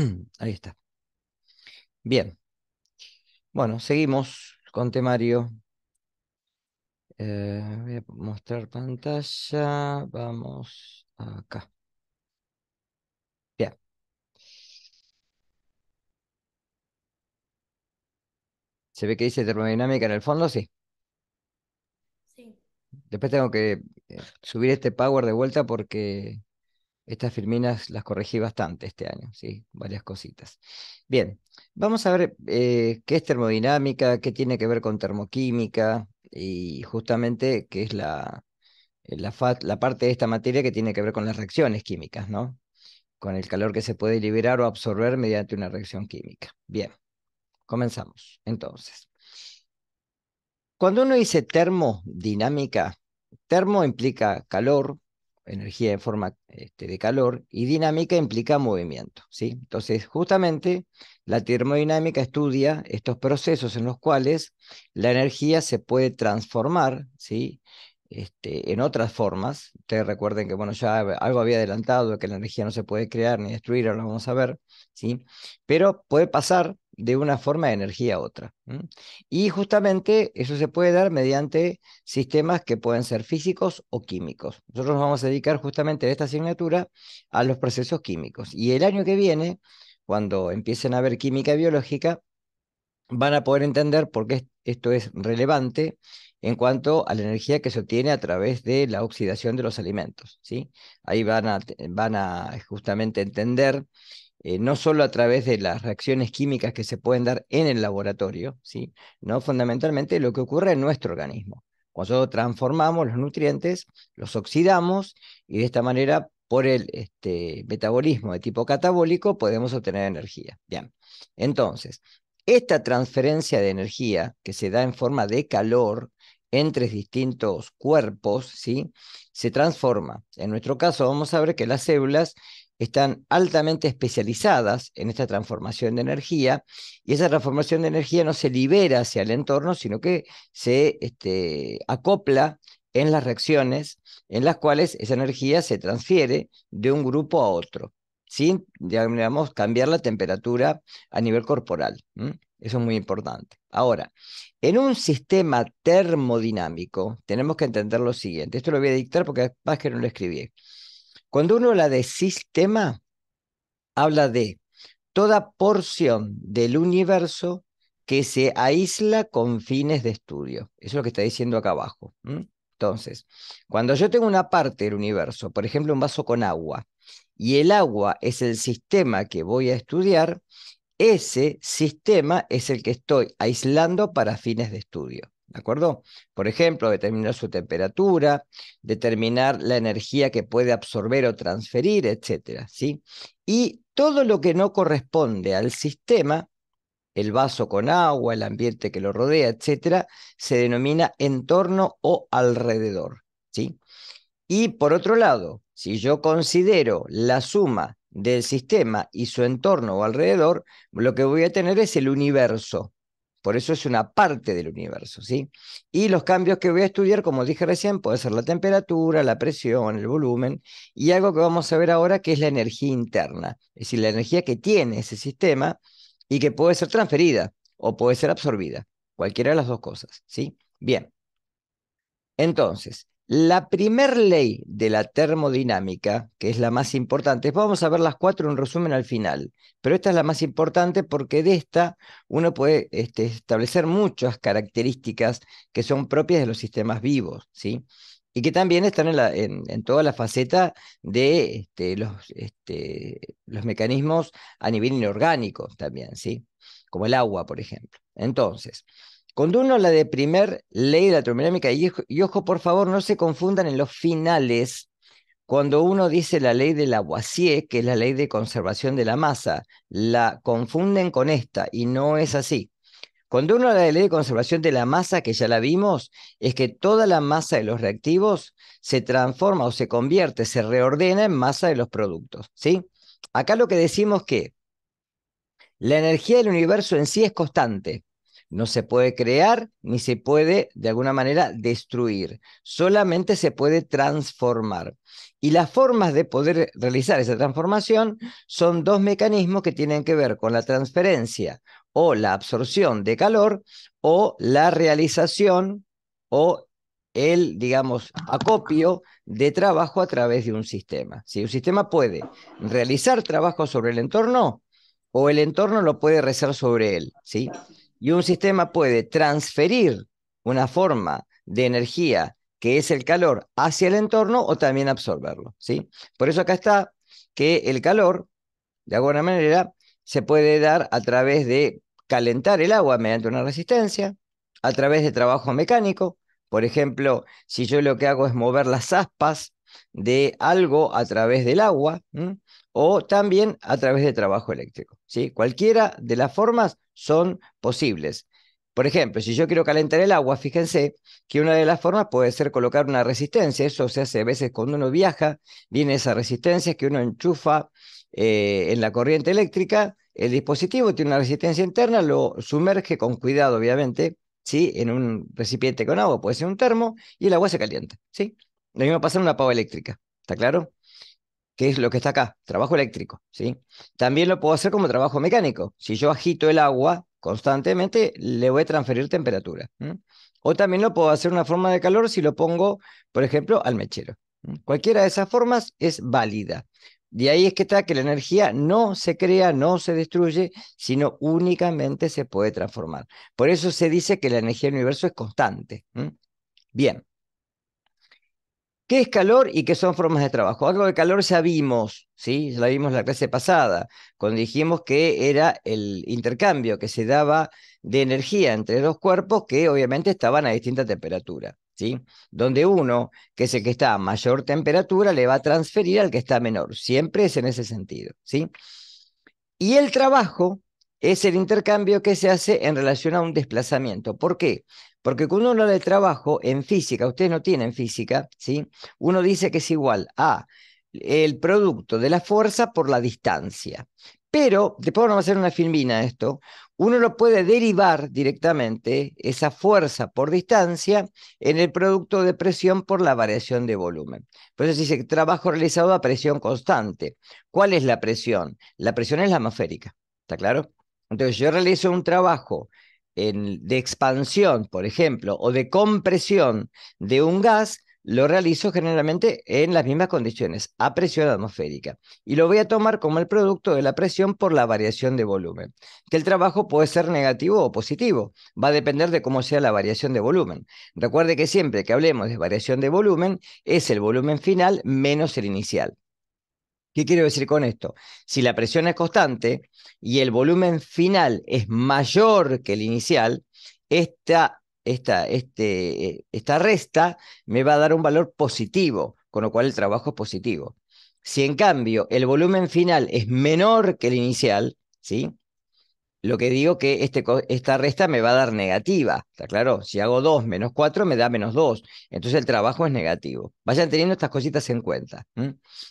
Ahí está. Bien. Bueno, seguimos con temario. Eh, voy a mostrar pantalla. Vamos acá. Ya. ¿Se ve que dice termodinámica en el fondo? Sí. Sí. Después tengo que eh, subir este power de vuelta porque estas firminas las corregí bastante este año, sí, varias cositas. Bien, vamos a ver eh, qué es termodinámica, qué tiene que ver con termoquímica y justamente qué es la, eh, la parte de esta materia que tiene que ver con las reacciones químicas, ¿no? Con el calor que se puede liberar o absorber mediante una reacción química. Bien, comenzamos entonces. Cuando uno dice termodinámica, termo implica calor, energía en forma este, de calor, y dinámica implica movimiento. ¿sí? Entonces, justamente la termodinámica estudia estos procesos en los cuales la energía se puede transformar ¿sí? Este, en otras formas. Ustedes recuerden que bueno, ya algo había adelantado, que la energía no se puede crear ni destruir, ahora lo vamos a ver, ¿sí? pero puede pasar de una forma de energía a otra. Y justamente eso se puede dar mediante sistemas que pueden ser físicos o químicos. Nosotros nos vamos a dedicar justamente esta asignatura a los procesos químicos. Y el año que viene, cuando empiecen a ver química biológica, van a poder entender por qué esto es relevante en cuanto a la energía que se obtiene a través de la oxidación de los alimentos. ¿sí? Ahí van van a justamente entender eh, no solo a través de las reacciones químicas que se pueden dar en el laboratorio, ¿sí? no fundamentalmente lo que ocurre en nuestro organismo. Cuando transformamos los nutrientes, los oxidamos y de esta manera, por el este, metabolismo de tipo catabólico, podemos obtener energía. Bien, entonces, esta transferencia de energía que se da en forma de calor entre distintos cuerpos, ¿sí? se transforma. En nuestro caso, vamos a ver que las células están altamente especializadas en esta transformación de energía y esa transformación de energía no se libera hacia el entorno, sino que se este, acopla en las reacciones en las cuales esa energía se transfiere de un grupo a otro, sin, digamos, cambiar la temperatura a nivel corporal. Eso es muy importante. Ahora, en un sistema termodinámico tenemos que entender lo siguiente. Esto lo voy a dictar porque más que no lo escribí. Cuando uno habla de sistema, habla de toda porción del universo que se aísla con fines de estudio. Eso es lo que está diciendo acá abajo. Entonces, cuando yo tengo una parte del universo, por ejemplo, un vaso con agua, y el agua es el sistema que voy a estudiar, ese sistema es el que estoy aislando para fines de estudio. ¿De acuerdo? Por ejemplo, determinar su temperatura, determinar la energía que puede absorber o transferir, etcétera, ¿sí? Y todo lo que no corresponde al sistema, el vaso con agua, el ambiente que lo rodea, etcétera, se denomina entorno o alrededor, ¿sí? Y por otro lado, si yo considero la suma del sistema y su entorno o alrededor, lo que voy a tener es el universo, por eso es una parte del universo, ¿sí? Y los cambios que voy a estudiar, como dije recién, puede ser la temperatura, la presión, el volumen y algo que vamos a ver ahora que es la energía interna, es decir, la energía que tiene ese sistema y que puede ser transferida o puede ser absorbida, cualquiera de las dos cosas, ¿sí? Bien. Entonces, la primer ley de la termodinámica, que es la más importante, vamos a ver las cuatro en resumen al final, pero esta es la más importante porque de esta uno puede este, establecer muchas características que son propias de los sistemas vivos, ¿sí? Y que también están en, toda la faceta de este, los, este, los mecanismos a nivel inorgánico también, ¿sí? Como el agua, por ejemplo. Entonces, cuando uno la de primer ley de la termodinámica, y, ojo, por favor, no se confundan en los finales, cuando uno dice la ley de Lavoisier, que es la ley de conservación de la masa, la confunden con esta y no es así. Cuando uno la de ley de conservación de la masa, que ya la vimos, es que toda la masa de los reactivos se transforma o se convierte, se reordena en masa de los productos, ¿sí? Acá lo que decimos que la energía del universo en sí es constante. No se puede crear ni se puede, de alguna manera, destruir. Solamente se puede transformar. Y las formas de poder realizar esa transformación son dos mecanismos que tienen que ver con la transferencia o la absorción de calor o la realización o el, digamos, acopio de trabajo a través de un sistema. Si un sistema puede realizar trabajo sobre el entorno o el entorno lo puede rezar sobre él, ¿sí? Y un sistema puede transferir una forma de energía que es el calor hacia el entorno o también absorberlo. ¿sí? Por eso acá está que el calor, de alguna manera, se puede dar a través de calentar el agua mediante una resistencia, a través de trabajo mecánico. Por ejemplo, si yo lo que hago es mover las aspas de algo a través del agua o también a través de trabajo eléctrico. ¿sí? Cualquiera de las formas son posibles. Por ejemplo, si yo quiero calentar el agua, fíjense que una de las formas puede ser colocar una resistencia. Eso se hace a veces cuando uno viaja, viene esa resistencia que uno enchufa eh, en la corriente eléctrica. El dispositivo tiene una resistencia interna, lo sumerge con cuidado, obviamente, ¿sí? en un recipiente con agua, puede ser un termo, y el agua se calienta. ¿sí? Lo mismo pasa en una pava eléctrica, ¿está claro? que es lo que está acá, trabajo eléctrico, ¿sí? También lo puedo hacer como trabajo mecánico. Si yo agito el agua constantemente, le voy a transferir temperatura. O también lo puedo hacer una forma de calor si lo pongo, por ejemplo, al mechero. Cualquiera de esas formas es válida. De ahí es que está que la energía no se crea, no se destruye, sino únicamente se puede transformar. Por eso se dice que la energía del universo es constante. Bien. ¿Qué es calor y qué son formas de trabajo? Algo de calor ya vimos, ¿sí? Ya vimos la clase pasada, cuando dijimos que era el intercambio que se daba de energía entre dos cuerpos que obviamente estaban a distinta temperatura, ¿sí? Donde uno, que es el que está a mayor temperatura, le va a transferir al que está menor. Siempre es en ese sentido, ¿sí? Y el trabajo es el intercambio que se hace en relación a un desplazamiento. ¿Por qué? Porque cuando uno habla de trabajo en física, ustedes no tienen física, Uno dice que es igual a el producto de la fuerza por la distancia. Pero, después vamos a hacer una filmina esto, uno lo puede derivar directamente, esa fuerza por distancia, en el producto de presión por la variación de volumen. Por eso se dice trabajo realizado a presión constante. ¿Cuál es la presión? La presión es la atmosférica, ¿está claro? Entonces yo realizo un trabajo de expansión, por ejemplo, o de compresión de un gas, lo realizo generalmente en las mismas condiciones, a presión atmosférica. Y lo voy a tomar como el producto de la presión por la variación de volumen. Que el trabajo puede ser negativo o positivo, va a depender de cómo sea la variación de volumen. Recuerde que siempre que hablemos de variación de volumen, es el volumen final menos el inicial. ¿Qué quiero decir con esto? Si la presión es constante y el volumen final es mayor que el inicial, esta, esta, este, esta resta me va a dar un valor positivo, con lo cual el trabajo es positivo. Si en cambio el volumen final es menor que el inicial, ¿sí? Lo que digo que este, esta resta me va a dar negativa, ¿está claro? Si hago 2 menos 4 me da menos 2, entonces el trabajo es negativo. Vayan teniendo estas cositas en cuenta.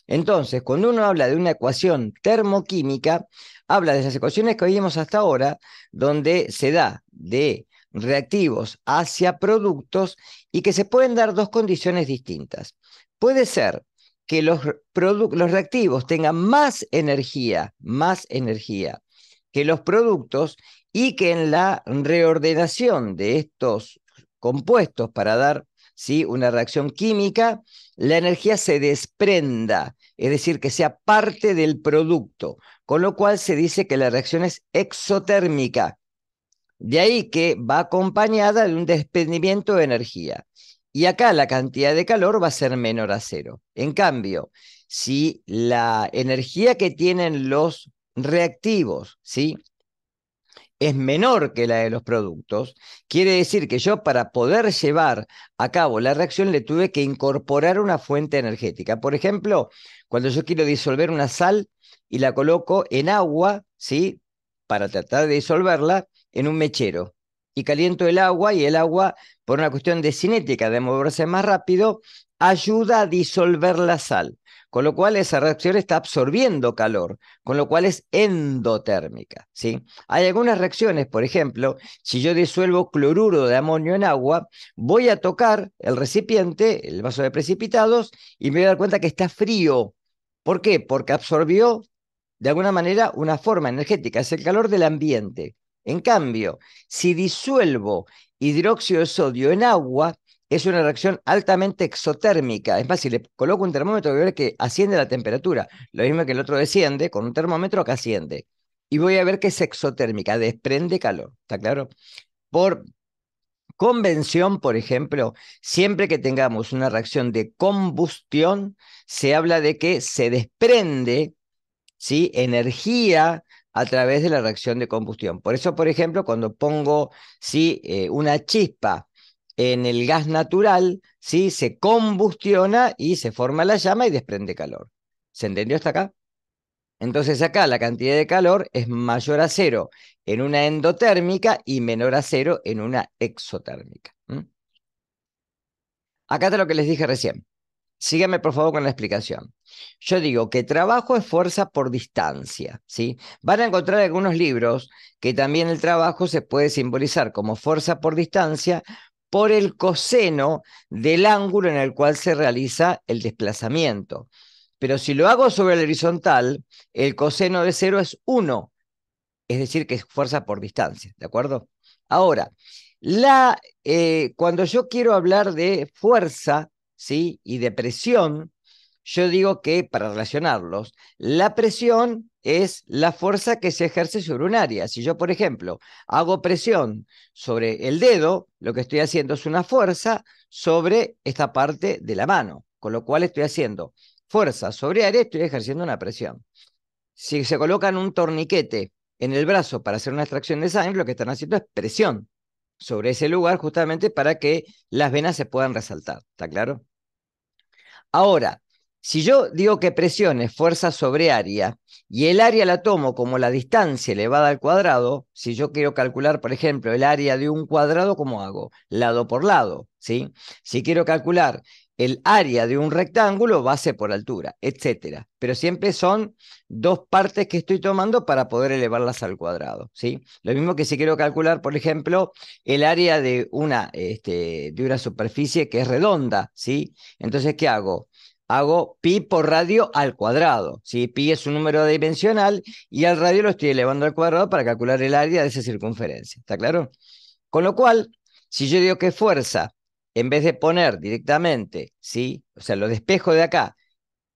Entonces, cuando uno habla de una ecuación termoquímica, habla de esas ecuaciones que vimos hasta ahora, donde se da de reactivos hacia productos y que se pueden dar dos condiciones distintas. Puede ser que los, los reactivos tengan más energía, más energía que los productos y que en la reordenación de estos compuestos para dar ¿sí? una reacción química, la energía se desprenda, es decir, que sea parte del producto, con lo cual se dice que la reacción es exotérmica. De ahí que va acompañada de un desprendimiento de energía. Y acá la cantidad de calor va a ser menor a cero. En cambio, si la energía que tienen los reactivos, ¿sí? es menor que la de los productos, quiere decir que yo para poder llevar a cabo la reacción le tuve que incorporar una fuente energética. Por ejemplo, cuando yo quiero disolver una sal y la coloco en agua, ¿sí? Para tratar de disolverla en un mechero. Y caliento el agua y el agua, por una cuestión de cinética, de moverse más rápido, ayuda a disolver la sal con lo cual esa reacción está absorbiendo calor, con lo cual es endotérmica. ¿sí? Hay algunas reacciones, por ejemplo, si yo disuelvo cloruro de amonio en agua, voy a tocar el recipiente, el vaso de precipitados, y me voy a dar cuenta que está frío. ¿Por qué? Porque absorbió de alguna manera una forma energética, es el calor del ambiente. En cambio, si disuelvo hidróxido de sodio en agua, es una reacción altamente exotérmica. Es más, si le coloco un termómetro, voy a ver que asciende la temperatura. Lo mismo que el otro desciende, con un termómetro que asciende. Y voy a ver que es exotérmica, desprende calor. ¿Está claro? Por convención, por ejemplo, siempre que tengamos una reacción de combustión, se habla de que se desprende ¿sí? energía a través de la reacción de combustión. Por eso, por ejemplo, cuando pongo ¿sí? Eh, una chispa en el gas natural, ¿sí? se combustiona y se forma la llama y desprende calor. ¿Se entendió hasta acá? Entonces acá la cantidad de calor es mayor a cero en una endotérmica y menor a cero en una exotérmica. Acá está lo que les dije recién. ...sígueme por favor con la explicación. Yo digo que trabajo es fuerza por distancia, ¿sí? Van a encontrar algunos libros que también el trabajo se puede simbolizar como fuerza por distancia por el coseno del ángulo en el cual se realiza el desplazamiento. Pero si lo hago sobre el horizontal, el coseno de cero es 1, es decir, que es fuerza por distancia, ¿de acuerdo? Ahora, la, eh, cuando yo quiero hablar de fuerza ¿sí? y de presión, yo digo que, para relacionarlos, la presión es la fuerza que se ejerce sobre un área. Si yo, por ejemplo, hago presión sobre el dedo, lo que estoy haciendo es una fuerza sobre esta parte de la mano, con lo cual estoy haciendo fuerza sobre área, estoy ejerciendo una presión. Si se colocan un torniquete en el brazo para hacer una extracción de sangre, lo que están haciendo es presión sobre ese lugar justamente para que las venas se puedan resaltar. ¿Está claro? Ahora, si yo digo que presión es fuerza sobre área, y el área la tomo como la distancia elevada al cuadrado. Si yo quiero calcular, por ejemplo, el área de un cuadrado, ¿cómo hago? Lado por lado, ¿sí? Si quiero calcular el área de un rectángulo, base por altura, etc. Pero siempre son dos partes que estoy tomando para poder elevarlas al cuadrado, ¿sí? Lo mismo que si quiero calcular, por ejemplo, el área de una, este, de una superficie que es redonda, ¿sí? Entonces, ¿qué hago? hago pi por radio al cuadrado. si Pi es un número dimensional y al radio lo estoy elevando al cuadrado para calcular el área de esa circunferencia. ¿Está claro? Con lo cual, si yo digo que fuerza, en vez de poner directamente, ¿sí? o sea, lo despejo de acá,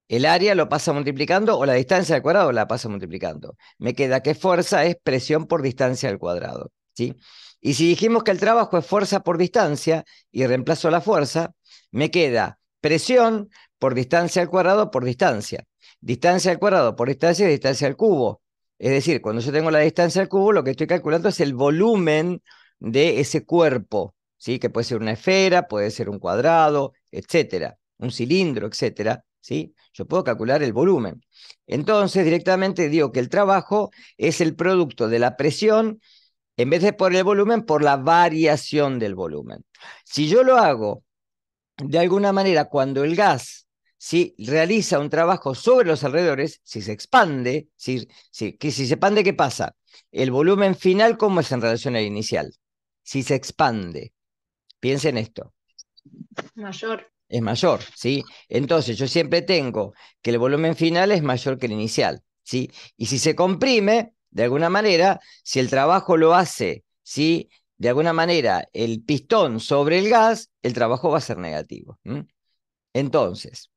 el área lo pasa multiplicando o la distancia al cuadrado la pasa multiplicando. Me queda que fuerza es presión por distancia al cuadrado. ¿sí? Y si dijimos que el trabajo es fuerza por distancia y reemplazo la fuerza, me queda presión por distancia al cuadrado por distancia. Distancia al cuadrado por distancia distancia al cubo. Es decir, cuando yo tengo la distancia al cubo, lo que estoy calculando es el volumen de ese cuerpo, ¿sí? que puede ser una esfera, puede ser un cuadrado, etcétera, un cilindro, etcétera. ¿sí? Yo puedo calcular el volumen. Entonces, directamente digo que el trabajo es el producto de la presión, en vez de por el volumen, por la variación del volumen. Si yo lo hago de alguna manera cuando el gas si realiza un trabajo sobre los alrededores, si se expande, si, que si se expande, ¿qué pasa? El volumen final, ¿cómo es en relación al inicial? Si se expande, piensen esto. Mayor. Es mayor, ¿sí? Entonces yo siempre tengo que el volumen final es mayor que el inicial, ¿sí? Y si se comprime, de alguna manera, si el trabajo lo hace, ¿sí? De alguna manera, el pistón sobre el gas, el trabajo va a ser negativo. Entonces,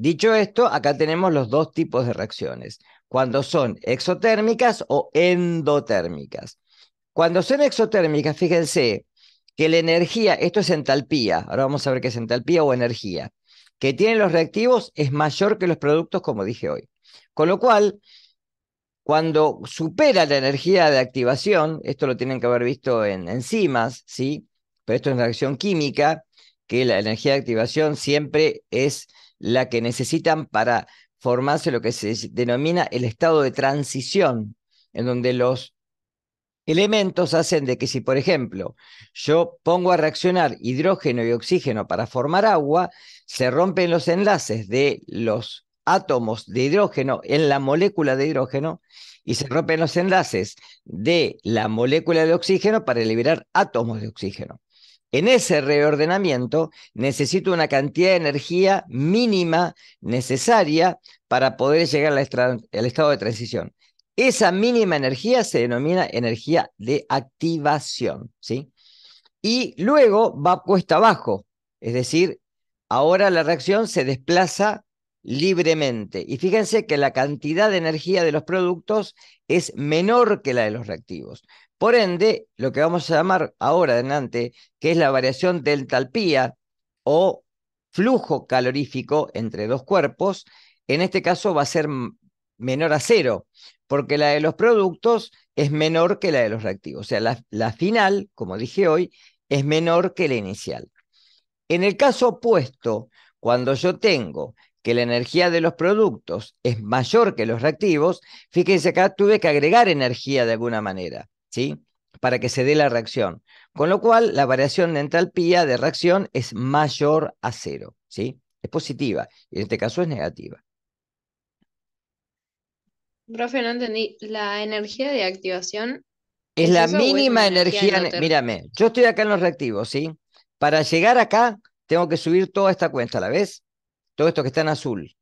Dicho esto, acá tenemos los dos tipos de reacciones, cuando son exotérmicas o endotérmicas. Cuando son exotérmicas, fíjense que la energía, esto es entalpía, ahora vamos a ver qué es entalpía o energía, que tienen los reactivos es mayor que los productos, como dije hoy. Con lo cual, cuando supera la energía de activación, esto lo tienen que haber visto en enzimas, ¿sí? Pero esto es una reacción química, que la energía de activación siempre es la que necesitan para formarse lo que se denomina el estado de transición, en donde los elementos hacen de que si, por ejemplo, yo pongo a reaccionar hidrógeno y oxígeno para formar agua, se rompen los enlaces de los átomos de hidrógeno en la molécula de hidrógeno y se rompen los enlaces de la molécula de oxígeno para liberar átomos de oxígeno. En ese reordenamiento necesito una cantidad de energía mínima necesaria para poder llegar al, estado de transición. Esa mínima energía se denomina energía de activación, ¿sí? Y luego va cuesta abajo, es decir, ahora la reacción se desplaza libremente. Y fíjense que la cantidad de energía de los productos es menor que la de los reactivos. Por ende, lo que vamos a llamar ahora adelante, que es la variación de entalpía o flujo calorífico entre dos cuerpos, en este caso va a ser menor a cero, porque la de los productos es menor que la de los reactivos. O sea, la, la final, como dije hoy, es menor que la inicial. En el caso opuesto, cuando yo tengo que la energía de los productos es mayor que los reactivos, fíjense acá tuve que agregar energía de alguna manera, ¿sí? Para que se dé la reacción. Con lo cual, la variación de entalpía de reacción es mayor a cero, ¿sí? Es positiva, y en este caso es negativa. Profe, no entendí. ¿La energía de activación? Es, la mínima energía. mírame, yo estoy acá en los reactivos, ¿sí? Para llegar acá, tengo que subir toda esta cuenta, ¿la vez, todo esto que está en azul.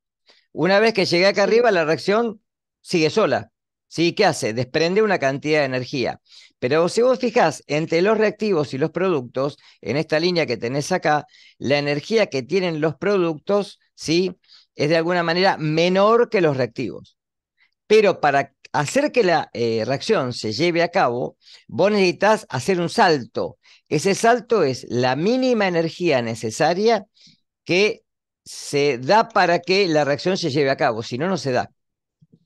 Una vez que llegué acá arriba, la reacción sigue sola. ¿Sí? ¿Qué hace? Desprende una cantidad de energía. Pero si vos fijás entre los reactivos y los productos, en esta línea que tenés acá, la energía que tienen los productos, ¿sí? Es de alguna manera menor que los reactivos. Pero para hacer que la eh, reacción se lleve a cabo, vos necesitas hacer un salto. Ese salto es la mínima energía necesaria que se da para que la reacción se lleve a cabo, si no, no se da.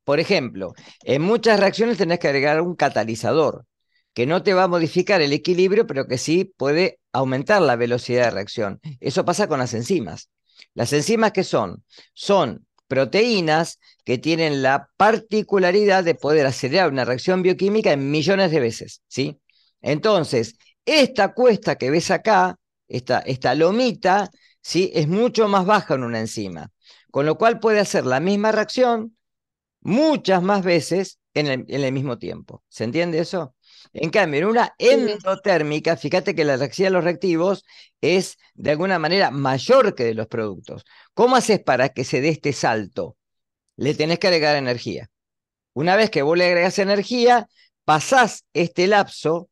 Por ejemplo, en muchas reacciones tenés que agregar un catalizador, que no te va a modificar el equilibrio, pero que sí puede aumentar la velocidad de reacción. Eso pasa con las enzimas. Las enzimas que son, son proteínas que tienen la particularidad de poder acelerar una reacción bioquímica en millones de veces, ¿sí? Entonces, esta cuesta que ves acá, esta, esta lomita, es mucho más baja en una enzima, con lo cual puede hacer la misma reacción muchas más veces en el, en el mismo tiempo. ¿Se entiende eso? En cambio, en una endotérmica, fíjate que la reacción de los reactivos es de alguna manera mayor que de los productos. ¿Cómo haces para que se dé este salto? Le tenés que agregar energía. Una vez que vos le agregás energía, pasás este lapso,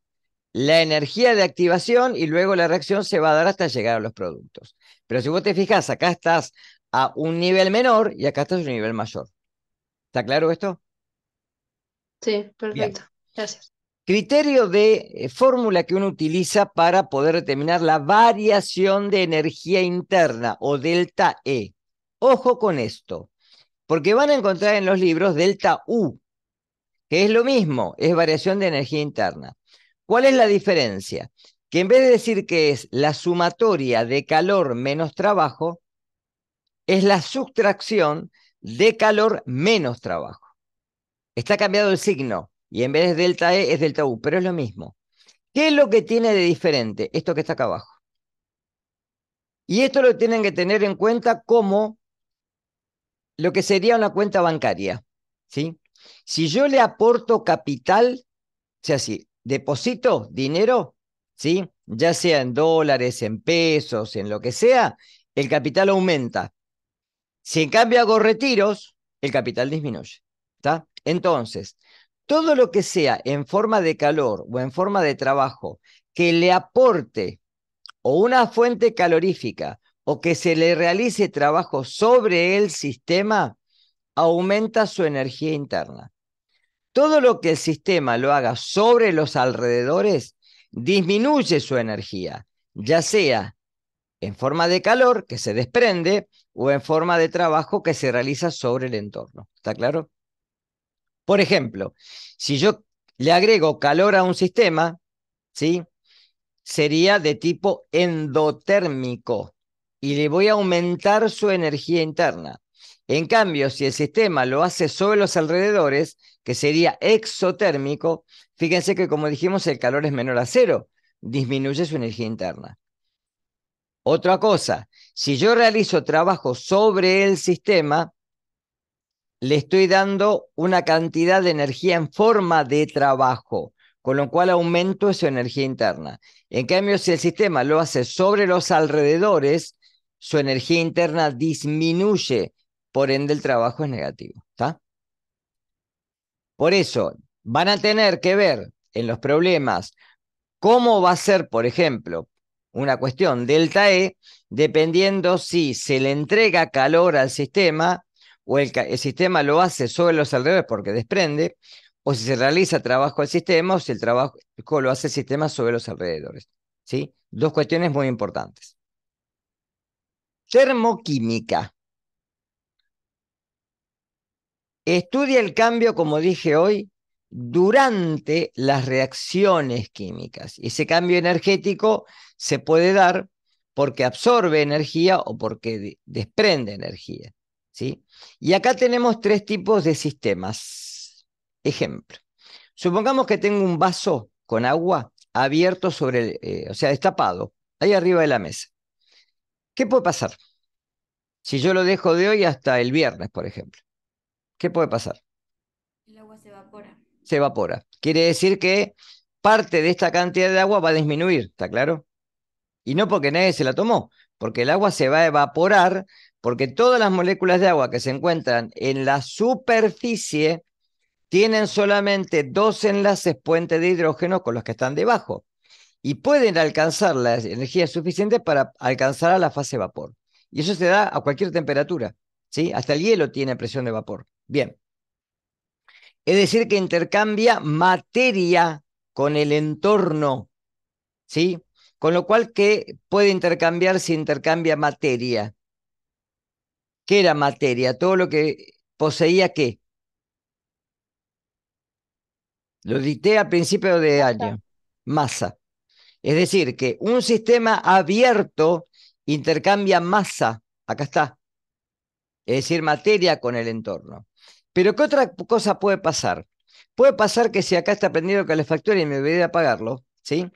la energía de activación y luego la reacción se va a dar hasta llegar a los productos. Pero si vos te fijas, acá estás a un nivel menor y acá estás a un nivel mayor. ¿Está claro esto? Sí, perfecto. Gracias. Criterio de eh, fórmula que uno utiliza para poder determinar la variación de energía interna o delta E. Ojo con esto, porque van a encontrar en los libros delta U, que es lo mismo, es variación de energía interna. ¿Cuál es la diferencia? que en vez de decir que es la sumatoria de calor menos trabajo, es la sustracción de calor menos trabajo. Está cambiado el signo y en vez de delta E es delta U, pero es lo mismo. ¿Qué es lo que tiene de diferente esto que está acá abajo? Y esto lo tienen que tener en cuenta como lo que sería una cuenta bancaria. ¿sí? Si yo le aporto capital, o sea, si deposito dinero, ya sea en dólares, en pesos, en lo que sea, el capital aumenta. Si en cambio hago retiros, el capital disminuye. Entonces, todo lo que sea en forma de calor o en forma de trabajo que le aporte o una fuente calorífica o que se le realice trabajo sobre el sistema, aumenta su energía interna. Todo lo que el sistema lo haga sobre los alrededores disminuye su energía, ya sea en forma de calor que se desprende o en forma de trabajo que se realiza sobre el entorno. ¿Está claro? Por ejemplo, si yo le agrego calor a un sistema, ¿sí? Sería de tipo endotérmico y le voy a aumentar su energía interna. En cambio, si el sistema lo hace sobre los alrededores, que sería exotérmico, fíjense que como dijimos el calor es menor a cero, disminuye su energía interna. Otra cosa, si yo realizo trabajo sobre el sistema, le estoy dando una cantidad de energía en forma de trabajo, con lo cual aumento su energía interna. En cambio, si el sistema lo hace sobre los alrededores, su energía interna disminuye por ende el trabajo es negativo. Por eso, van a tener que ver en los problemas cómo va a ser, por ejemplo, una cuestión delta E, dependiendo si se le entrega calor al sistema o el, sistema lo hace sobre los alrededores porque desprende, o si se realiza trabajo al sistema o si el trabajo lo hace el sistema sobre los alrededores. ¿sí? Dos cuestiones muy importantes. Termoquímica. Estudia el cambio, como dije hoy, durante las reacciones químicas. Ese cambio energético se puede dar porque absorbe energía o porque desprende energía. ¿sí? Y acá tenemos tres tipos de sistemas. Ejemplo, supongamos que tengo un vaso con agua abierto sobre, eh, o sea, destapado, ahí arriba de la mesa. ¿Qué puede pasar? Si yo lo dejo de hoy hasta el viernes, por ejemplo. ¿qué puede pasar? El agua se evapora. Se evapora. Quiere decir que parte de esta cantidad de agua va a disminuir, ¿está claro? Y no porque nadie se la tomó, porque el agua se va a evaporar, porque todas las moléculas de agua que se encuentran en la superficie tienen solamente dos enlaces puentes de hidrógeno con los que están debajo y pueden alcanzar la energía suficiente para alcanzar a la fase vapor. Y eso se da a cualquier temperatura, ¿sí? Hasta el hielo tiene presión de vapor. Bien. Es decir, que intercambia materia con el entorno, ¿sí? Con lo cual que puede intercambiar si intercambia materia. ¿Qué era materia? Todo lo que poseía qué. Lo dicté a principio de año. Masa. Es decir, que un sistema abierto intercambia masa. Acá está. Es decir, materia con el entorno. Pero ¿qué otra cosa puede pasar? Puede pasar que si acá está prendido el calefactor y me a apagarlo, ¿sí?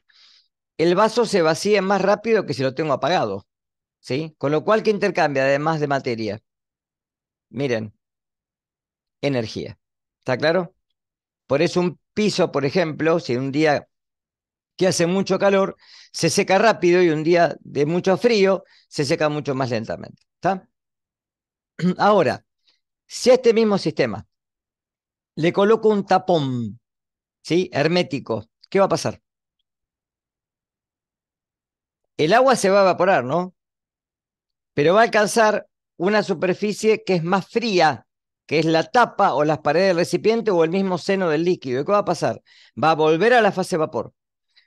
El vaso se vacía más rápido que si lo tengo apagado, ¿sí? Con lo cual, ¿qué intercambia además de materia? Miren, energía. ¿Está claro? Por eso un piso, por ejemplo, si un día que hace mucho calor, se seca rápido y un día de mucho frío, se seca mucho más lentamente. ¿Está? Ahora, si a este mismo sistema le coloco un tapón, ¿sí? Hermético, ¿qué va a pasar? El agua se va a evaporar, ¿no? Pero va a alcanzar una superficie que es más fría, que es la tapa o las paredes del recipiente o el mismo seno del líquido. ¿Y qué va a pasar? Va a volver a la fase vapor.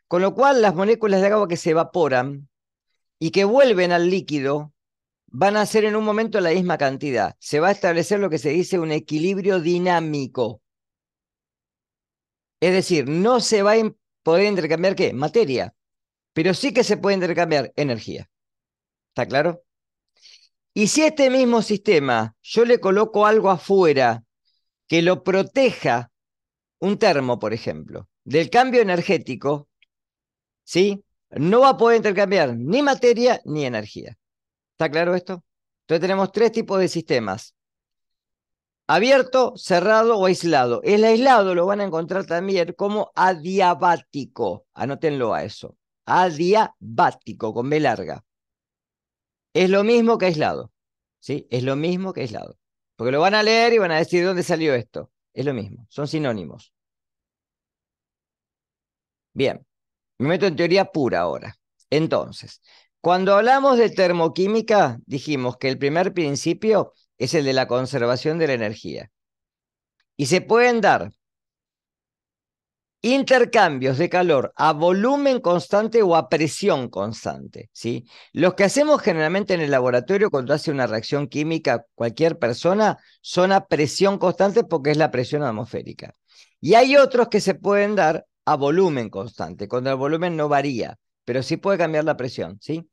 Con lo cual, las moléculas de agua que se evaporan y que vuelven al líquido van a ser en un momento la misma cantidad. Se va a establecer lo que se dice un equilibrio dinámico. Es decir, no se va a poder intercambiar qué? Materia. Pero sí que se puede intercambiar energía. ¿Está claro? Y si este mismo sistema yo le coloco algo afuera que lo proteja, un termo, por ejemplo, del cambio energético, ¿sí? No va a poder intercambiar ni materia ni energía. ¿Está claro esto? Entonces tenemos tres tipos de sistemas. Abierto, cerrado o aislado. El aislado lo van a encontrar también como adiabático. Anótenlo a eso. Adiabático, con B larga. Es lo mismo que aislado. ¿Sí? Es lo mismo que aislado. Porque lo van a leer y van a decir dónde salió esto. Es lo mismo. Son sinónimos. Bien. Me meto en teoría pura ahora. Entonces, cuando hablamos de termoquímica, dijimos que el primer principio es el de la conservación de la energía. Y se pueden dar intercambios de calor a volumen constante o a presión constante. ¿sí? Los que hacemos generalmente en el laboratorio cuando hace una reacción química cualquier persona son a presión constante porque es la presión atmosférica. Y hay otros que se pueden dar a volumen constante, cuando el volumen no varía, pero sí puede cambiar la presión. ¿sí?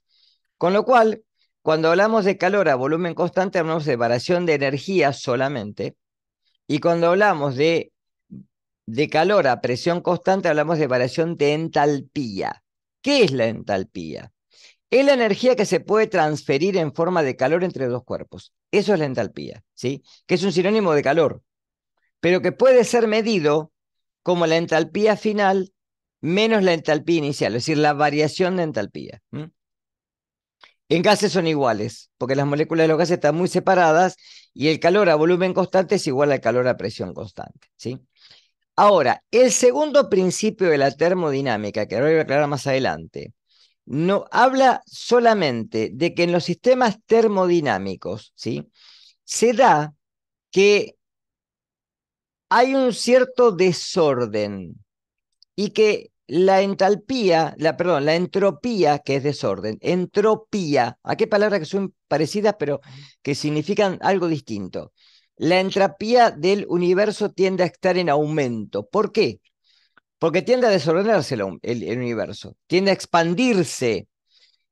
Con lo cual, cuando hablamos de calor a volumen constante, hablamos de variación de energía solamente. Y cuando hablamos de, de calor a presión constante, hablamos de variación de entalpía. ¿Qué es la entalpía? Es la energía que se puede transferir en forma de calor entre dos cuerpos. Eso es la entalpía, ¿sí? Que es un sinónimo de calor, pero que puede ser medido como la entalpía final menos la entalpía inicial, es decir, la variación de entalpía. En gases son iguales, porque las moléculas de los gases están muy separadas y el calor a volumen constante es igual al calor a presión constante. ¿sí? Ahora, el segundo principio de la termodinámica, que ahora voy a aclarar más adelante, no habla solamente de que en los sistemas termodinámicos ¿sí? se da que hay un cierto desorden y que la entalpía, la, perdón, la entropía, que es desorden, entropía, ¿a qué palabras que son parecidas pero que significan algo distinto? La entropía del universo tiende a estar en aumento. ¿Por qué? Porque tiende a desordenarse el universo, tiende a expandirse.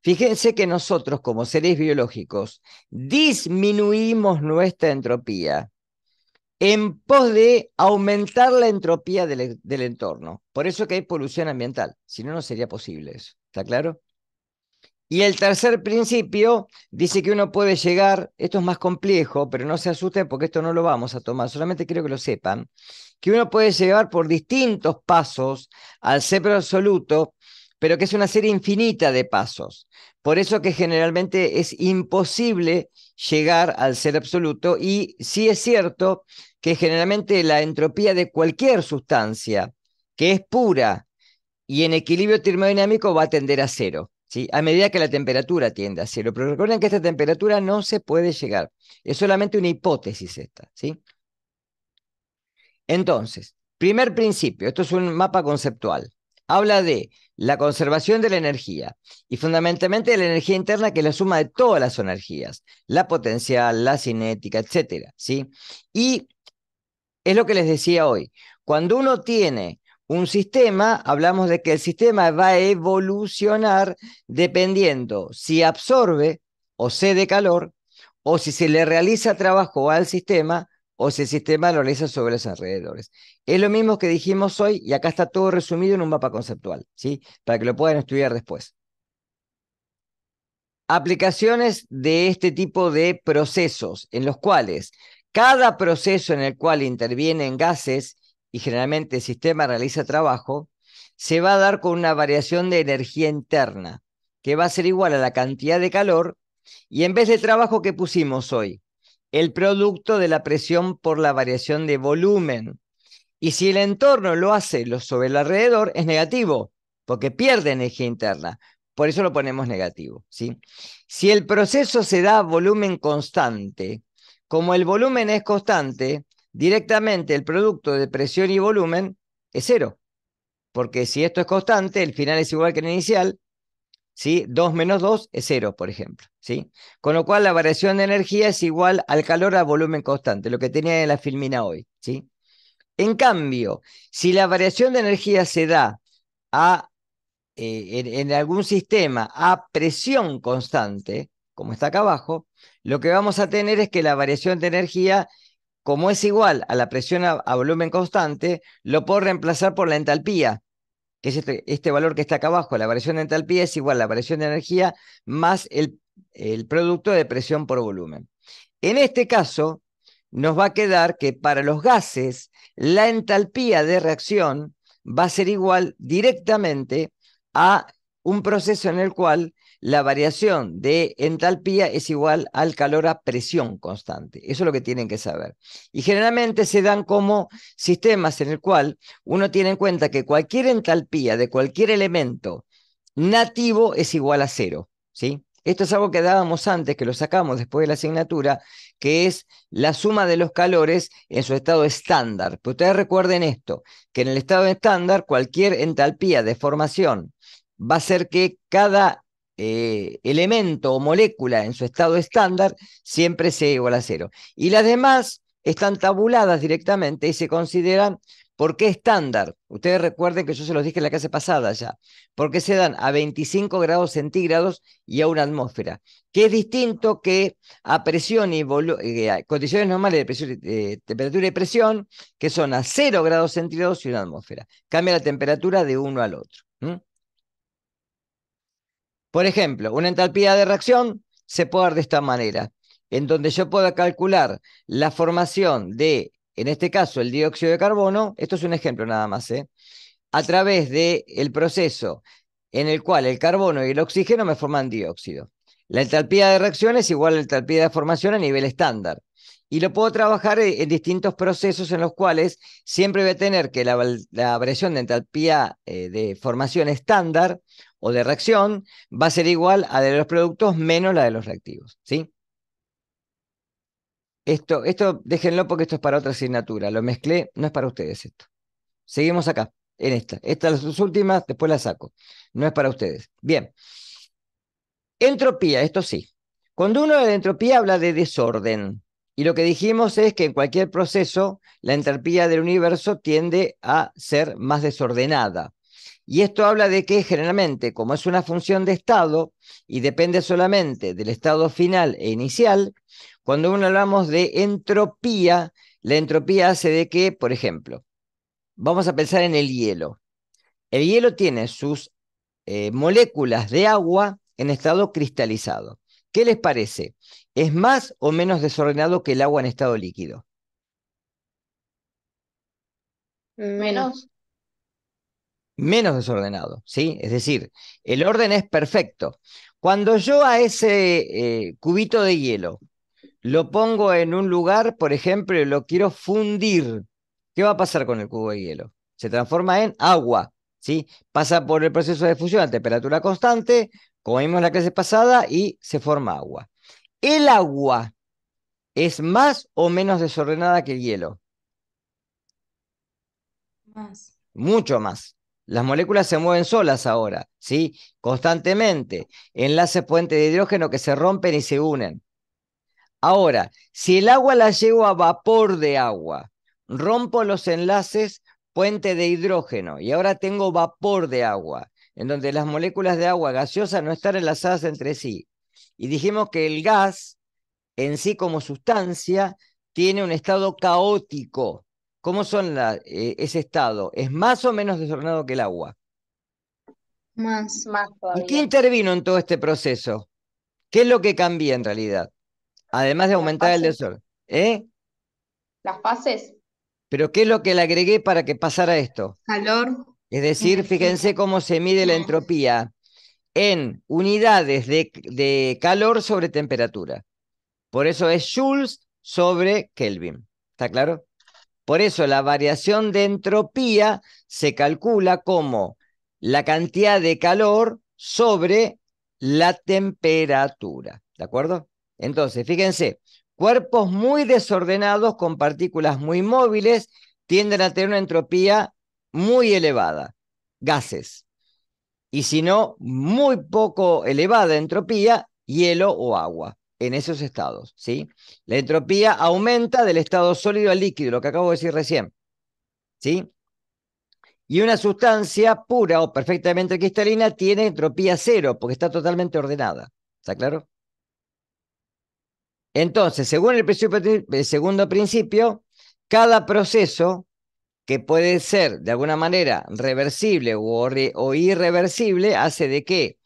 Fíjense que nosotros como seres biológicos disminuimos nuestra entropía en pos de aumentar la entropía e-, del, entorno. Por eso que hay polución ambiental, si no, no sería posible eso. ¿Está claro? Y el tercer principio dice que uno puede llegar, esto es más complejo, pero no se asusten porque esto no lo vamos a tomar, solamente quiero que lo sepan, que uno puede llegar por distintos pasos al ser absoluto, pero que es una serie infinita de pasos. Por eso que generalmente es imposible llegar al ser absoluto y sí es cierto que generalmente la entropía de cualquier sustancia que es pura y en equilibrio termodinámico va a tender a cero, ¿sí? a medida que la temperatura tiende a cero. Pero recuerden que esta temperatura no se puede llegar, es solamente una hipótesis esta. ¿sí? Entonces, primer principio, esto es un mapa conceptual, habla de la conservación de la energía y fundamentalmente de la energía interna que es la suma de todas las energías, la potencial, la cinética, etcétera, ¿sí? Y es lo que les decía hoy. Cuando uno tiene un sistema, hablamos de que el sistema va a evolucionar dependiendo si absorbe o cede calor, o si se le realiza trabajo al sistema, o si el sistema lo realiza sobre los alrededores. Es lo mismo que dijimos hoy, y acá está todo resumido en un mapa conceptual, ¿sí? Para que lo puedan estudiar después. Aplicaciones de este tipo de procesos en los cuales cada proceso en el cual intervienen gases y generalmente el sistema realiza trabajo, se va a dar con una variación de energía interna, que va a ser igual a la cantidad de calor y en vez de trabajo que pusimos hoy, el producto de la presión por la variación de volumen. Y si el entorno lo hace lo sobre el alrededor, es negativo, porque pierde energía interna. Por eso lo ponemos negativo. Si el proceso se da a volumen constante, como el volumen es constante, directamente el producto de presión y volumen es cero. Porque si esto es constante, el final es igual que el inicial, ¿sí? 2 menos 2 es cero, por ejemplo, ¿sí? Con lo cual la variación de energía es igual al calor a volumen constante, lo que tenía en la filmina hoy, ¿sí? En cambio, si la variación de energía se da a, eh, en, algún sistema a presión constante, como está acá abajo, lo que vamos a tener es que la variación de energía, como es igual a la presión a, volumen constante, lo puedo reemplazar por la entalpía, que es este, este, valor que está acá abajo. La variación de entalpía es igual a la variación de energía más el producto de presión por volumen. En este caso, nos va a quedar que para los gases, la entalpía de reacción va a ser igual directamente a un proceso en el cual la variación de entalpía es igual al calor a presión constante. Eso es lo que tienen que saber. Y generalmente se dan como sistemas en el cual uno tiene en cuenta que cualquier entalpía de cualquier elemento nativo es igual a cero, ¿sí? Esto es algo que dábamos antes, que lo sacamos después de la asignatura, que es la suma de los calores en su estado estándar. Pero ustedes recuerden esto, que en el estado estándar cualquier entalpía de formación va a ser que cada eh, elemento o molécula en su estado estándar siempre sea igual a cero. Y las demás están tabuladas directamente y se consideran ¿Por qué estándar? Ustedes recuerden que yo se los dije en la clase pasada ya. Porque se dan a 25 grados centígrados y a una atmósfera. Que es distinto que a presión y eh, condiciones normales de eh, temperatura y presión, que son a 0 grados centígrados y una atmósfera. Cambia la temperatura de uno al otro. Por ejemplo, una entalpía de reacción se puede dar de esta manera, en donde yo pueda calcular la formación de, en este caso, el dióxido de carbono, esto es un ejemplo nada más, ¿eh? a través del proceso en el cual el carbono y el oxígeno me forman dióxido. La entalpía de reacción es igual a la entalpía de formación a nivel estándar. Y lo puedo trabajar en distintos procesos en los cuales siempre voy a tener que la, la variación de entalpía eh, de formación estándar o de reacción va a ser igual a la de los productos menos la de los reactivos, ¿sí? Esto, esto déjenlo porque esto es para otra asignatura, lo mezclé, no es para ustedes esto. Seguimos acá, en esta. Estas son las últimas, después la saco. No es para ustedes. Bien. Entropía, esto sí. Cuando uno habla de entropía habla de desorden. Y lo que dijimos es que en cualquier proceso la entropía del universo tiende a ser más desordenada. Y esto habla de que generalmente, como es una función de estado y depende solamente del estado final e inicial, cuando uno hablamos de entropía, la entropía hace de que, por ejemplo, vamos a pensar en el hielo. El hielo tiene sus eh, moléculas de agua en estado cristalizado. ¿Qué les parece? ¿Es más o menos desordenado que el agua en estado líquido? Menos menos desordenado, ¿sí? Es decir, el orden es perfecto. Cuando yo a ese eh, cubito de hielo lo pongo en un lugar, por ejemplo, lo quiero fundir, ¿qué va a pasar con el cubo de hielo? Se transforma en agua, ¿sí? Pasa por el proceso de fusión a temperatura constante, como vimos la clase pasada, y se forma agua. El agua es más o menos desordenada que el hielo. Más. Mucho más. Las moléculas se mueven solas ahora, ¿sí? Constantemente. Enlaces puente de hidrógeno que se rompen y se unen. Ahora, si el agua la llevo a vapor de agua, rompo los enlaces puente de hidrógeno y ahora tengo vapor de agua, en donde las moléculas de agua gaseosa no están enlazadas entre sí. Y dijimos que el gas en sí como sustancia tiene un estado caótico, ¿Cómo son eh, ese estado? ¿Es más o menos desordenado que el agua? Más, más ¿Y qué intervino en todo este proceso? ¿Qué es lo que cambia en realidad? Además de aumentar el desorden. ¿Eh? Las fases. Pero ¿qué es lo que le agregué para que pasara esto? Calor. Es decir, fíjense cómo se mide la entropía en unidades de, de calor sobre temperatura. Por eso es joules sobre Kelvin. ¿Está claro? Por eso la variación de entropía se calcula como la cantidad de calor sobre la temperatura. ¿De acuerdo? Entonces, fíjense, cuerpos muy desordenados con partículas muy móviles tienden a tener una entropía muy elevada, gases. Y si no, muy poco elevada entropía, hielo o agua en esos estados, ¿sí? La entropía aumenta del estado sólido al líquido, lo que acabo de decir recién, ¿sí? Y una sustancia pura o perfectamente cristalina tiene entropía cero, porque está totalmente ordenada, ¿está claro? Entonces, según el, segundo principio, cada proceso que puede ser de alguna manera reversible o, o irreversible hace de que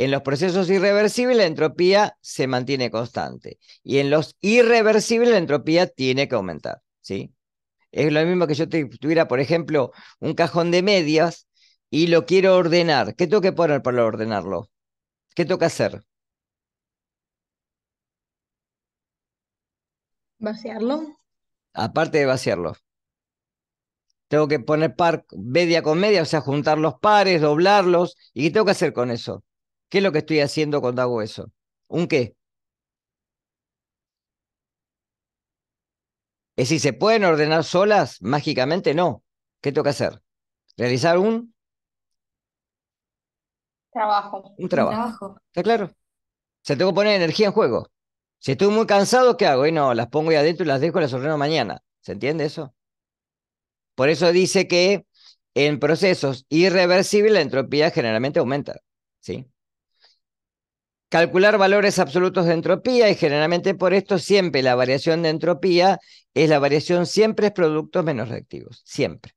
en los procesos irreversibles la entropía se mantiene constante y en los irreversibles la entropía tiene que aumentar, ¿sí? Es lo mismo que yo tuviera, por ejemplo, un cajón de medias y lo quiero ordenar. ¿Qué tengo que poner para ordenarlo? ¿Qué tengo que hacer? Vaciarlo. Aparte de vaciarlo. Tengo que poner par, media con media, o sea, juntar los pares, doblarlos. ¿Y qué tengo que hacer con eso? ¿Qué es lo que estoy haciendo cuando hago eso? ¿Un qué? Es si se pueden ordenar solas, mágicamente no. ¿Qué tengo que hacer? Realizar un trabajo. Un trabajo. ¿Está claro? se tengo que poner energía en juego. Si estoy muy cansado, ¿qué hago? Y no, las pongo ahí adentro y las dejo y las ordeno mañana. ¿Se entiende eso? Por eso dice que en procesos irreversibles la entropía generalmente aumenta. ¿Sí? Calcular valores absolutos de entropía y generalmente por esto siempre la variación de entropía es la variación siempre es productos menos reactivos, siempre.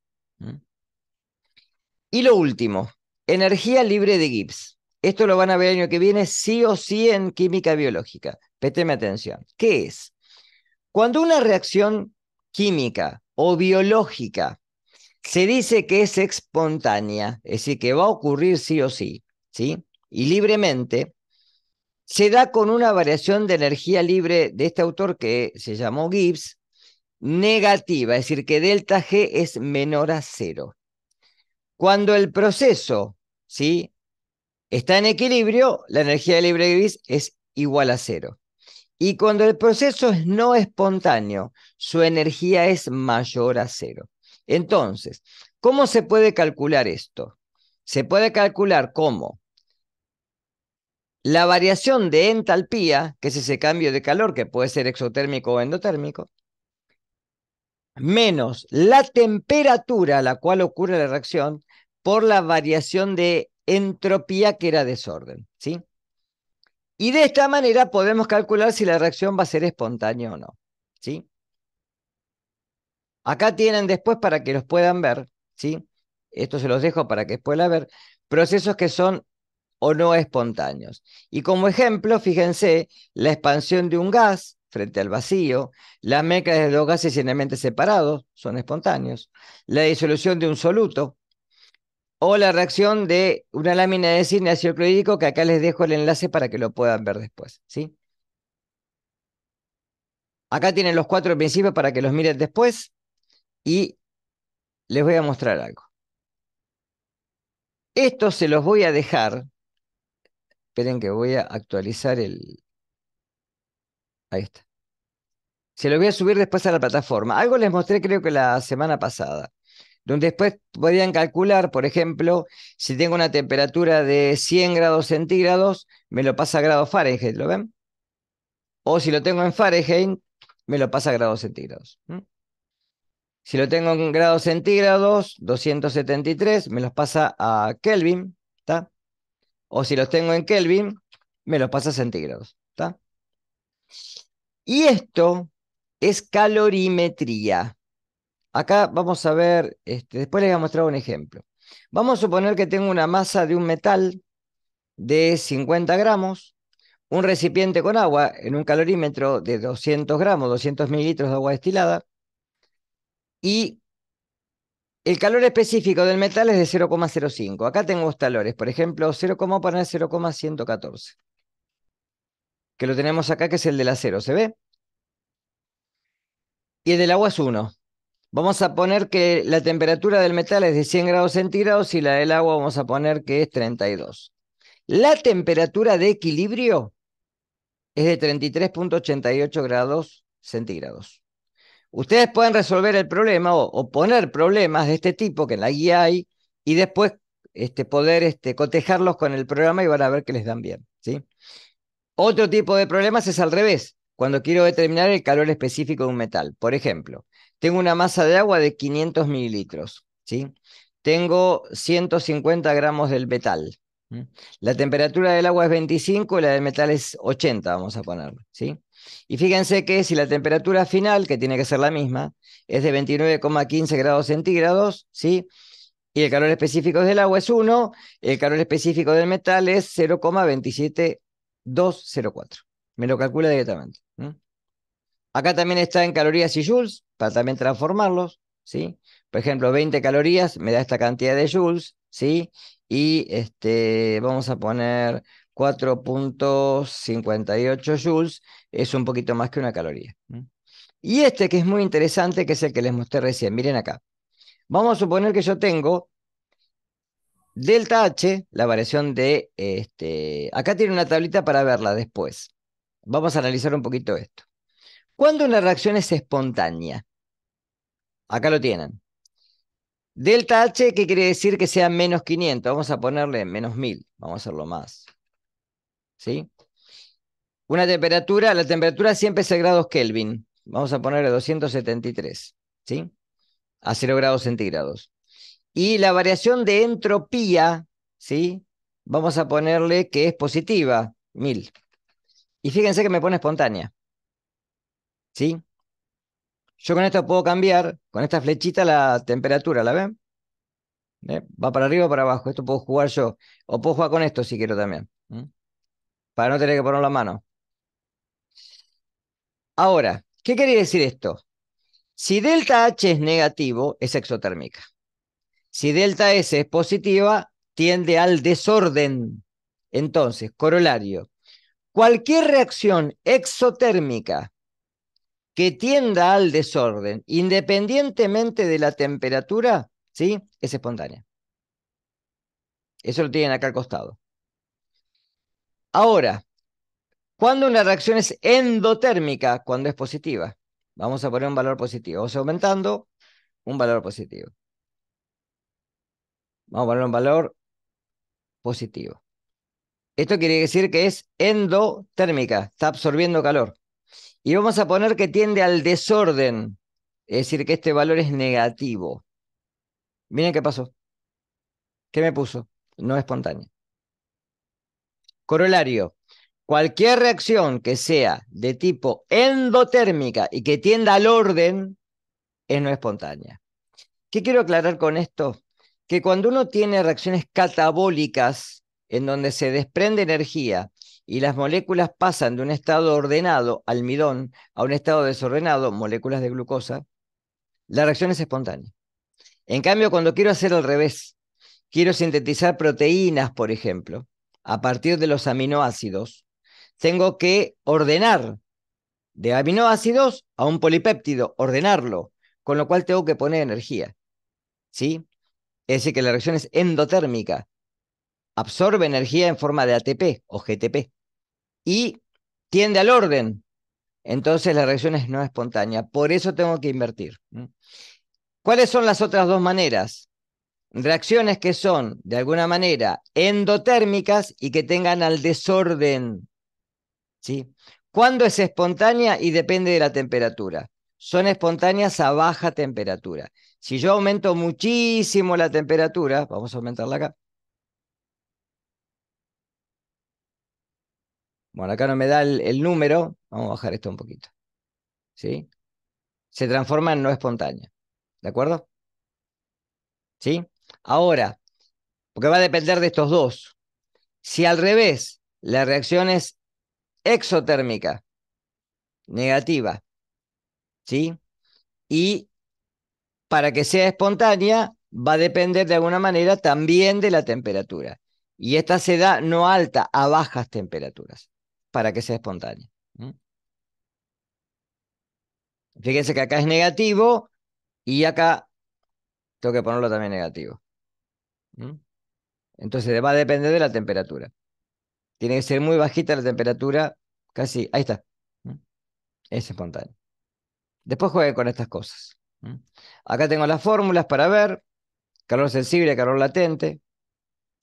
Y lo último, energía libre de Gibbs. Esto lo van a ver el año que viene sí o sí en química biológica. Péteme atención. ¿Qué es? Cuando una reacción química o biológica se dice que es espontánea, es decir, que va a ocurrir sí o sí, ¿sí? Y libremente, se da con una variación de energía libre de este autor que se llamó Gibbs, negativa, es decir, que delta G es menor a cero. Cuando el proceso ¿sí? está en equilibrio, la energía libre de Gibbs es igual a cero. Y cuando el proceso es no espontáneo, su energía es mayor a cero. Entonces, ¿cómo se puede calcular esto? Se puede calcular cómo la variación de entalpía, que es ese cambio de calor que puede ser exotérmico o endotérmico, menos la temperatura a la cual ocurre la reacción por la variación de entropía que era desorden, ¿sí? Y de esta manera podemos calcular si la reacción va a ser espontánea o no, ¿sí? Acá tienen después para que los puedan ver, ¿sí? Esto se los dejo para que la ver, procesos que son o no espontáneos. Y como ejemplo, fíjense, la expansión de un gas frente al vacío, la mezcla de dos gases llenamente separados son espontáneos, la disolución de un soluto o la reacción de una lámina de cisne ácido que acá les dejo el enlace para que lo puedan ver después, ¿sí? Acá tienen los cuatro principios para que los miren después y les voy a mostrar algo. Esto se los voy a dejar Esperen que voy a actualizar el... Ahí está. Se lo voy a subir después a la plataforma. Algo les mostré creo que la semana pasada, donde después podían calcular, por ejemplo, si tengo una temperatura de 100 grados centígrados, me lo pasa a grados Fahrenheit, ¿lo ven? O si lo tengo en Fahrenheit, me lo pasa a grados centígrados. Si lo tengo en grados centígrados, 273, me los pasa a Kelvin, ¿está? o si los tengo en Kelvin, me los pasa a centígrados. Y esto es calorimetría. Acá vamos a ver, este, después les voy a mostrar un ejemplo. Vamos a suponer que tengo una masa de un metal de 50 gramos, un recipiente con agua en un calorímetro de 200 gramos, 200 mililitros de agua destilada, y el calor específico del metal es de 0,05. Acá tengo los calores, por ejemplo, 0, 0,114. Que lo tenemos acá, que es el del acero, ¿se ve? Y el del agua es 1. Vamos a poner que la temperatura del metal es de 100 grados centígrados y la del agua vamos a poner que es 32. La temperatura de equilibrio es de 33.88 grados centígrados. Ustedes pueden resolver el problema o, poner problemas de este tipo que en la guía hay y después este, poder este, cotejarlos con el programa y van a ver que les dan bien. ¿sí? Otro tipo de problemas es al revés, cuando quiero determinar el calor específico de un metal. Por ejemplo, tengo una masa de agua de 500 mililitros. ¿sí? Tengo 150 gramos del metal. La temperatura del agua es 25 y la del metal es 80, vamos a ponerlo. ¿sí? Y fíjense que si la temperatura final, que tiene que ser la misma, es de 29,15 grados centígrados, ¿sí? Y el calor específico del agua es 1, el calor específico del metal es 0,27204. Me lo calcula directamente. Acá también está en calorías y joules, para también transformarlos, ¿sí? Por ejemplo, 20 calorías me da esta cantidad de joules, ¿sí? Y este, vamos a poner 4.58 joules es un poquito más que una caloría. Y este que es muy interesante, que es el que les mostré recién, miren acá. Vamos a suponer que yo tengo delta H, la variación de... Este, acá tiene una tablita para verla después. Vamos a analizar un poquito esto. ¿Cuándo una reacción es espontánea? Acá lo tienen. Delta H, ¿qué quiere decir que sea menos 500. Vamos a ponerle menos 1000. Vamos a hacerlo más. ¿sí? Una temperatura, la temperatura siempre es a grados Kelvin. Vamos a ponerle 273, ¿sí? A 0 grados centígrados. Y la variación de entropía, ¿sí? Vamos a ponerle que es positiva, 1000. Y fíjense que me pone espontánea. ¿Sí? Yo con esto puedo cambiar, con esta flechita, la temperatura, ¿la ven? ¿Eh? Va para arriba o para abajo. Esto puedo jugar yo. O puedo jugar con esto si quiero también. Para no tener que poner la mano. Ahora, ¿qué quiere decir esto? Si delta H es negativo, es exotérmica. Si delta S es positiva, tiende al desorden. Entonces, corolario, cualquier reacción exotérmica que tienda al desorden, independientemente de la temperatura, ¿sí? Es espontánea. Eso lo tienen acá al costado. Ahora, cuando una reacción es endotérmica, cuando es positiva, vamos a poner un valor positivo. O sea, aumentando un valor positivo. Vamos a poner un valor positivo. Esto quiere decir que es endotérmica, está absorbiendo calor. Y vamos a poner que tiende al desorden, es decir, que este valor es negativo. Miren qué pasó. ¿Qué me puso? No espontáneo. Corolario. Cualquier reacción que sea de tipo endotérmica y que tienda al orden es no espontánea. ¿Qué quiero aclarar con esto? Que cuando uno tiene reacciones catabólicas en donde se desprende energía y las moléculas pasan de un estado ordenado, almidón, a un estado desordenado, moléculas de glucosa, la reacción es espontánea. En cambio, cuando quiero hacer al revés, quiero sintetizar proteínas, por ejemplo, a partir de los aminoácidos, tengo que ordenar de aminoácidos a un polipéptido, ordenarlo, con lo cual tengo que poner energía. ¿Sí? Es decir, que la reacción es endotérmica. Absorbe energía en forma de ATP o GTP y tiende al orden. Entonces la reacción es no espontánea. Por eso tengo que invertir. ¿Cuáles son las otras dos maneras? reacciones que son, de alguna manera, endotérmicas y que tengan al desorden. ¿Sí? ¿Cuándo es espontánea? Y depende de la temperatura. Son espontáneas a baja temperatura. Si yo aumento muchísimo la temperatura, vamos a aumentarla acá. Bueno, acá no me da el, el número, vamos a bajar esto un poquito. ¿Sí? Se transforma en no espontánea. ¿De acuerdo? ¿Sí? Ahora, porque va a depender de estos dos. Si al revés, la reacción es exotérmica, negativa, ¿sí? Y para que sea espontánea, va a depender de alguna manera también de la temperatura. Y esta se da no alta, a bajas temperaturas, para que sea espontánea. Fíjense que acá es negativo y acá tengo que ponerlo también negativo. Entonces va a depender de la temperatura. Tiene que ser muy bajita la temperatura, casi, ahí está. Es espontáneo. Después jueguen con estas cosas. Acá tengo las fórmulas para ver, calor sensible, calor latente.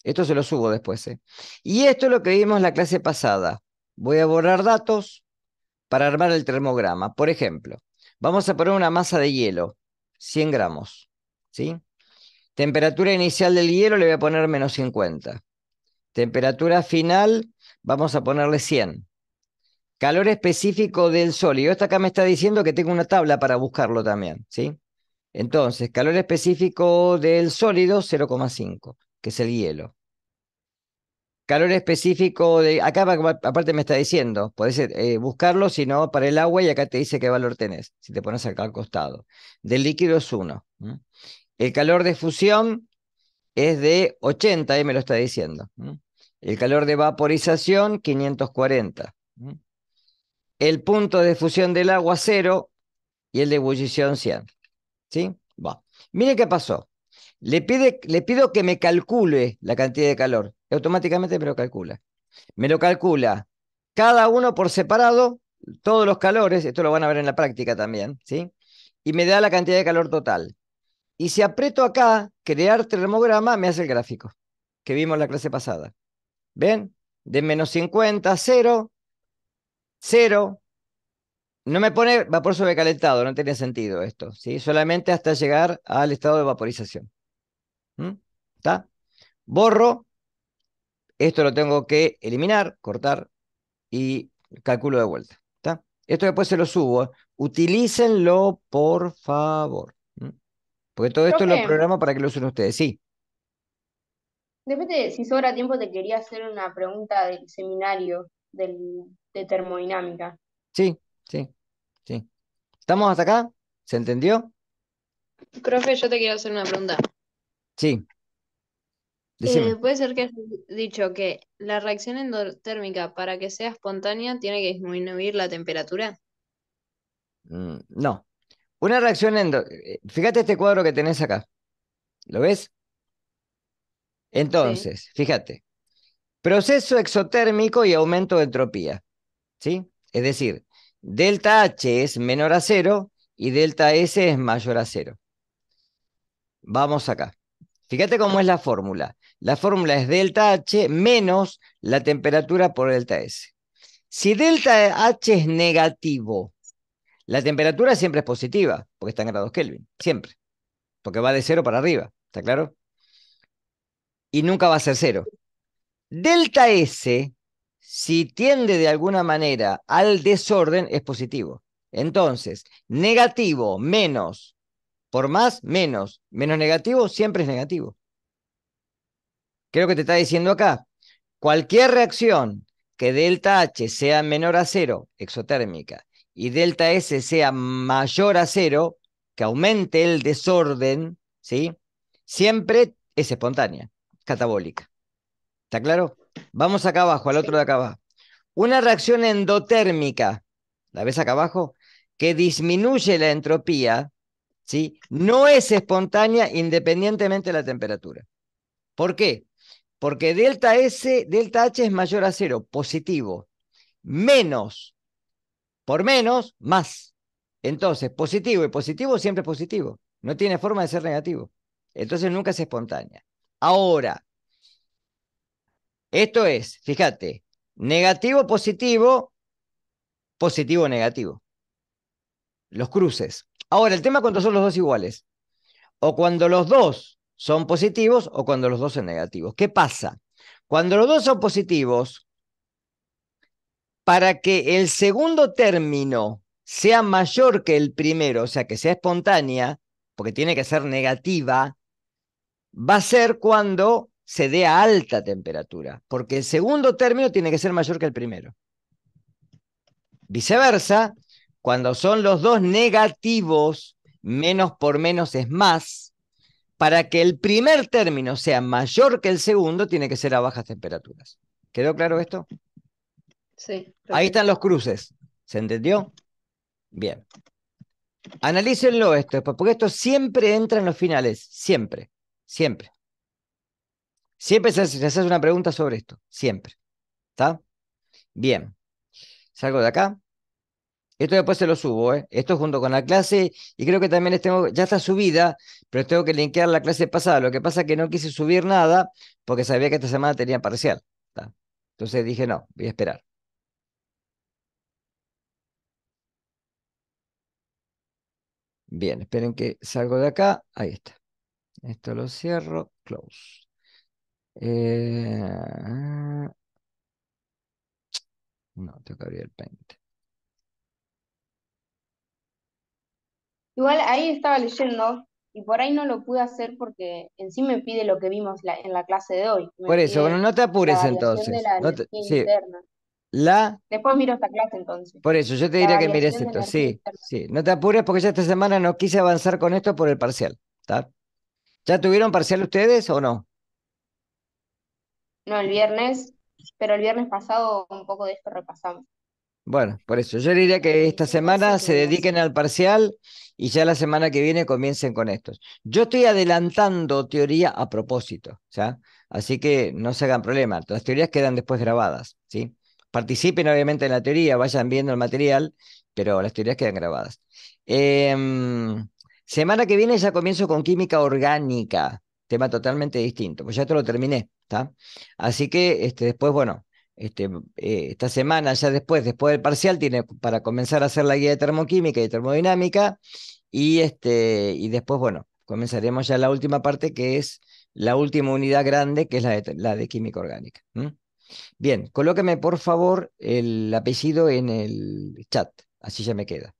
Esto se lo subo después. ¿eh? Y esto es lo que vimos en la clase pasada. Voy a borrar datos para armar el termograma. Por ejemplo, vamos a poner una masa de hielo, 100 gramos. Temperatura inicial del hielo le voy a poner menos 50. Temperatura final vamos a ponerle 100. Calor específico del sólido, Y acá me está diciendo que tengo una tabla para buscarlo también, ¿sí? Entonces, calor específico del sólido 0,5, que es el hielo. Calor específico de... Acá aparte me está diciendo, puedes eh, buscarlo, si no, para el agua y acá te dice qué valor tenés, si te pones acá al costado. Del líquido es 1. El calor de fusión es de 80, ahí eh, me lo está diciendo. El calor de vaporización, 540. El punto de fusión del agua, 0. Y el de ebullición, 100. ¿Sí? Va. Mire qué pasó. Le, pide, le pido que me calcule la cantidad de calor. Automáticamente me lo calcula. Me lo calcula cada uno por separado, todos los calores, esto lo van a ver en la práctica también, ¿sí? Y me da la cantidad de calor total. Y si aprieto acá, crear termograma, me hace el gráfico que vimos la clase pasada. ¿Ven? De menos 50 0, 0. No me pone vapor sobrecalentado, no tiene sentido esto. ¿sí? Solamente hasta llegar al estado de vaporización. ¿Mm? ¿Está? Borro. Esto lo tengo que eliminar, cortar y calculo de vuelta. ¿Está? Esto después se lo subo. Utilícenlo, por favor. Porque todo esto lo programo para que lo usen ustedes, sí. Depende si sobra tiempo, te quería hacer una pregunta del seminario de termodinámica. Sí, sí, sí. ¿Estamos hasta acá? ¿Se entendió? Profe, yo te quiero hacer una pregunta. Sí. Eh, puede ser que has dicho que la reacción endotérmica para que sea espontánea tiene que disminuir la temperatura. Mm, no. Una reacción en... Eh, fíjate este cuadro que tenés acá. ¿Lo ves? Entonces, fíjate. Proceso exotérmico y aumento de entropía. ¿Sí? Es decir, delta H es menor a cero y delta S es mayor a cero. Vamos acá. Fíjate cómo es la fórmula. La fórmula es delta H menos la temperatura por delta S. Si delta H es negativo, la temperatura siempre es positiva, porque está en grados Kelvin, siempre. Porque va de cero para arriba, ¿está claro? Y nunca va a ser cero. Delta S, si tiende de alguna manera al desorden, es positivo. Entonces, negativo, menos, por más, menos, menos negativo, siempre es negativo. Creo que te está diciendo acá, cualquier reacción que delta H sea menor a cero, exotérmica, y delta S sea mayor a cero, que aumente el desorden, ¿sí? Siempre es espontánea, catabólica. ¿Está claro? Vamos acá abajo, al otro de acá abajo. Una reacción endotérmica, ¿la ves acá abajo? Que disminuye la entropía, ¿sí? No es espontánea independientemente de la temperatura. ¿Por qué? Porque delta S, delta H es mayor a cero, positivo, menos por menos, más. Entonces, positivo y positivo siempre es positivo. No tiene forma de ser negativo. Entonces nunca es espontánea. Ahora, esto es, fíjate, negativo, positivo, positivo, negativo. Los cruces. Ahora, el tema cuando son los dos iguales. O cuando los dos son positivos o cuando los dos son negativos. ¿Qué pasa? Cuando los dos son positivos, para que el segundo término sea mayor que el primero, o sea, que sea espontánea, porque tiene que ser negativa, va a ser cuando se dé a alta temperatura, porque el segundo término tiene que ser mayor que el primero. Viceversa, cuando son los dos negativos, menos por menos es más, para que el primer término sea mayor que el segundo, tiene que ser a bajas temperaturas. ¿Quedó claro esto? Ahí están los cruces. ¿Se entendió? Bien. Analícenlo esto, porque esto siempre entra en los finales. Siempre. Siempre. Siempre se hace, una pregunta sobre esto. Siempre. ¿Está? Bien. Salgo de acá. Esto después se lo subo, ¿eh? Esto junto con la clase, y creo que también les tengo, ya está subida, pero tengo que linkear la clase pasada. Lo que pasa es que no quise subir nada porque sabía que esta semana tenía parcial. Entonces dije, no, voy a esperar. Bien, esperen que salgo de acá. Ahí está. Esto lo cierro. Close. Eh, no, tengo que abrir el paint. Igual ahí estaba leyendo y por ahí no lo pude hacer porque en sí me pide lo que vimos en la clase de hoy. por eso, bueno, no te apures entonces. sí. Después miro esta clase entonces. Por eso, yo te diría que mires esto, sí, sí. No te apures porque ya esta semana no quise avanzar con esto por el parcial. está ¿Ya tuvieron parcial ustedes o no? No, el viernes, pero el viernes pasado un poco de esto repasamos. Bueno, por eso yo diría que esta semana se dediquen al parcial y ya la semana que viene comiencen con estos. Yo estoy adelantando teoría a propósito, ¿ya? Así que no se hagan problema, las teorías quedan después grabadas, ¿sí? participen obviamente en la teoría, vayan viendo el material, pero las teorías quedan grabadas. Em, semana que viene ya comienzo con química orgánica, tema totalmente distinto, pues ya te lo terminé, ¿está? Así que este, después, bueno, este, eh, esta semana, ya después, después del parcial, tiene para comenzar a hacer la guía de termoquímica y termodinámica, y, este, y después, bueno, comenzaremos ya la última parte, que es la última unidad grande, que es la de, la de química orgánica. Bien, colóqueme por favor el apellido en el chat, así ya me queda.